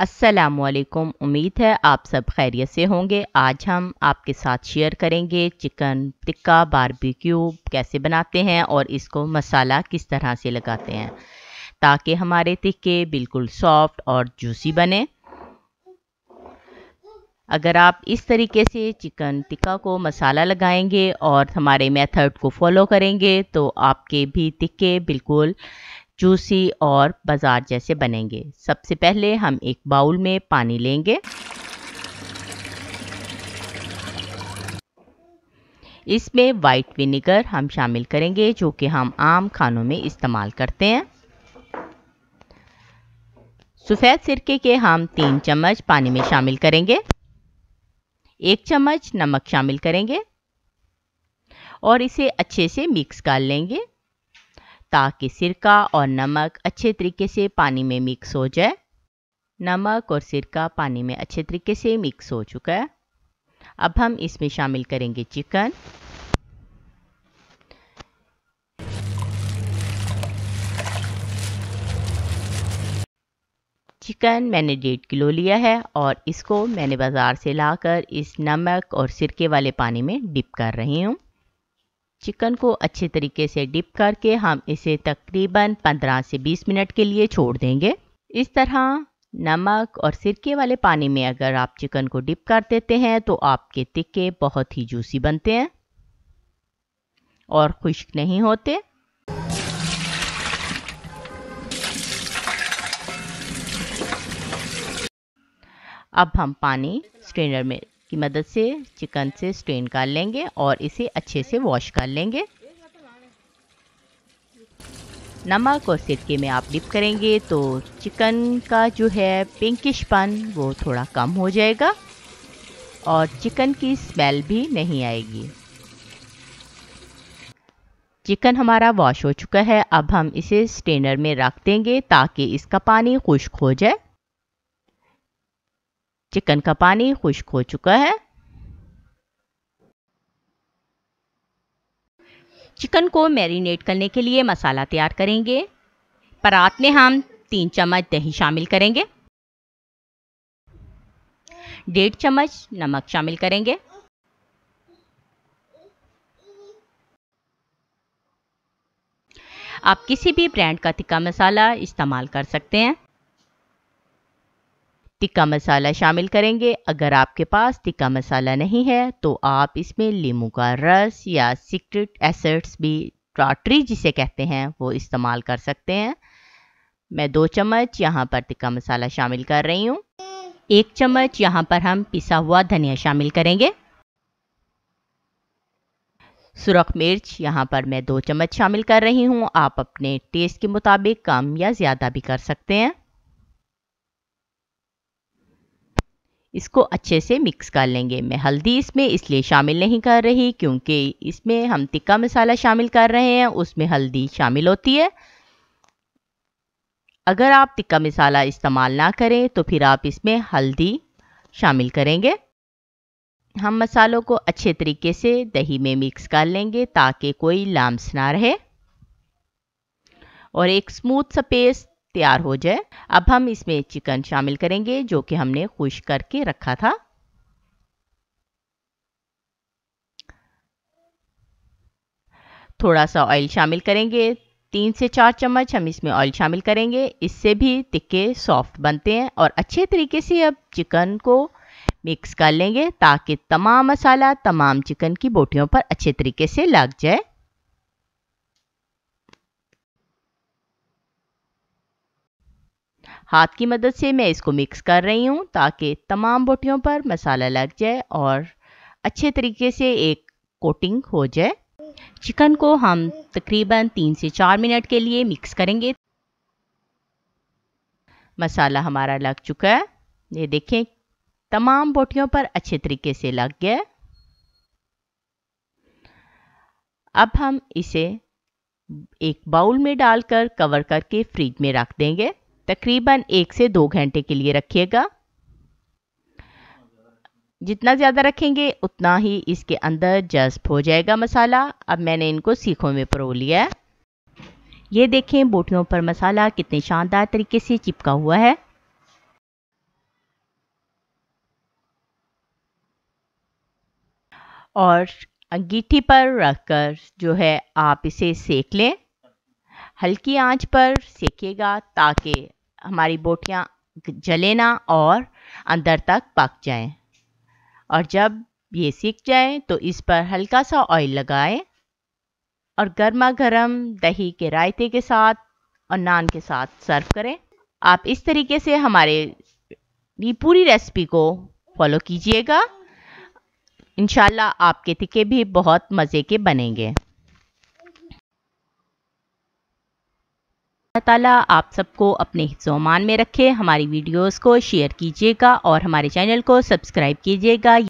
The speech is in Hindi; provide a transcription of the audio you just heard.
असलकुम उम्मीद है आप सब खैरियत से होंगे आज हम आपके साथ शेयर करेंगे चिकन टिक्का बारबेक्यू कैसे बनाते हैं और इसको मसाला किस तरह से लगाते हैं ताकि हमारे टिक्के बिल्कुल सॉफ्ट और जूसी बने अगर आप इस तरीके से चिकन टिक्का को मसाला लगाएंगे और हमारे मेथड को फॉलो करेंगे तो आपके भी टिक्के बिल्कुल जूसी और बाज़ार जैसे बनेंगे सबसे पहले हम एक बाउल में पानी लेंगे इसमें वाइट विनेगर हम शामिल करेंगे जो कि हम आम खानों में इस्तेमाल करते हैं सफ़ेद सिरके के हम तीन चम्मच पानी में शामिल करेंगे एक चम्मच नमक शामिल करेंगे और इसे अच्छे से मिक्स कर लेंगे ताकि सिरका और नमक अच्छे तरीके से पानी में मिक्स हो जाए नमक और सिरका पानी में अच्छे तरीके से मिक्स हो चुका है अब हम इसमें शामिल करेंगे चिकन चिकन मैंने डेढ़ किलो लिया है और इसको मैंने बाज़ार से लाकर इस नमक और सिरके वाले पानी में डिप कर रही हूँ चिकन को अच्छे तरीके से डिप करके हम इसे तकरीबन 15 से 20 मिनट के लिए छोड़ देंगे इस तरह नमक और सिरके वाले पानी में अगर आप चिकन को डिप कर देते हैं तो आपके टिक्के बहुत ही जूसी बनते हैं और खुश्क नहीं होते अब हम पानी स्ट्रेनर में की मदद से चिकन से स्ट्रेन कर लेंगे और इसे अच्छे से वॉश कर लेंगे नमक और सिरके में आप डिप करेंगे तो चिकन का जो है पिंकिशपन वो थोड़ा कम हो जाएगा और चिकन की स्मेल भी नहीं आएगी चिकन हमारा वॉश हो चुका है अब हम इसे स्ट्रेनर में रख देंगे ताकि इसका पानी खुश्क हो जाए चिकन का पानी खुश्क हो चुका है चिकन को मैरिनेट करने के लिए मसाला तैयार करेंगे परात में हम तीन चम्मच दही शामिल करेंगे डेढ़ चम्मच नमक शामिल करेंगे आप किसी भी ब्रांड का तिक्का मसाला इस्तेमाल कर सकते हैं टिक्का मसाला शामिल करेंगे अगर आपके पास टिक्का मसाला नहीं है तो आप इसमें लीमू का रस या सीक्रेट एसिड्स भी टाटरी जिसे कहते हैं वो इस्तेमाल कर सकते हैं मैं दो चम्मच यहाँ पर टिक्का मसाला शामिल कर रही हूँ एक चम्मच यहाँ पर हम पिसा हुआ धनिया शामिल करेंगे सुरख मिर्च यहाँ पर मैं दो चम्मच शामिल कर रही हूँ आप अपने टेस्ट के मुताबिक कम या ज़्यादा भी कर सकते हैं इसको अच्छे से मिक्स कर लेंगे मैं हल्दी इसमें इसलिए शामिल नहीं कर रही क्योंकि इसमें हम तिक्का मसाला शामिल कर रहे हैं उसमें हल्दी शामिल होती है अगर आप तिक्का मसाला इस्तेमाल ना करें तो फिर आप इसमें हल्दी शामिल करेंगे हम मसालों को अच्छे तरीके से दही में मिक्स कर लेंगे ताकि कोई लाम्स ना रहे और एक स्मूथ सा पेस्ट तैयार हो जाए अब हम इसमें चिकन शामिल करेंगे जो कि हमने खुश करके रखा था थोड़ा सा ऑयल शामिल करेंगे तीन से चार चम्मच हम इसमें ऑयल शामिल करेंगे इससे भी तिक्के सॉफ्ट बनते हैं और अच्छे तरीके से अब चिकन को मिक्स कर लेंगे ताकि तमाम मसाला तमाम चिकन की बोटियों पर अच्छे तरीके से लग जाए हाथ की मदद से मैं इसको मिक्स कर रही हूँ ताकि तमाम बोटियों पर मसाला लग जाए और अच्छे तरीके से एक कोटिंग हो जाए चिकन को हम तकरीबन तीन से चार मिनट के लिए मिक्स करेंगे मसाला हमारा लग चुका है ये देखें तमाम बोटियों पर अच्छे तरीके से लग गया अब हम इसे एक बाउल में डालकर कवर करके फ्रिज में रख देंगे तकरीबन एक से दो घंटे के लिए रखिएगा जितना ज़्यादा रखेंगे उतना ही इसके अंदर जस्प हो जाएगा मसाला अब मैंने इनको सीखों में परो लिया है ये देखें बोटियों पर मसाला कितने शानदार तरीके से चिपका हुआ है और अंगीठी पर रखकर जो है आप इसे सेक लें हल्की आंच पर सेकिएगा ताकि हमारी बोटियाँ जले ना और अंदर तक पक जाएं और जब ये सीख जाए तो इस पर हल्का सा ऑयल लगाएं और गर्मा गर्म दही के रायते के साथ और नान के साथ सर्व करें आप इस तरीके से हमारे ये पूरी रेसिपी को फॉलो कीजिएगा इन आपके तिके भी बहुत मज़े के बनेंगे ताला आप सबको अपने हिस्सोमान में रखे हमारी वीडियोस को शेयर कीजिएगा और हमारे चैनल को सब्सक्राइब कीजिएगा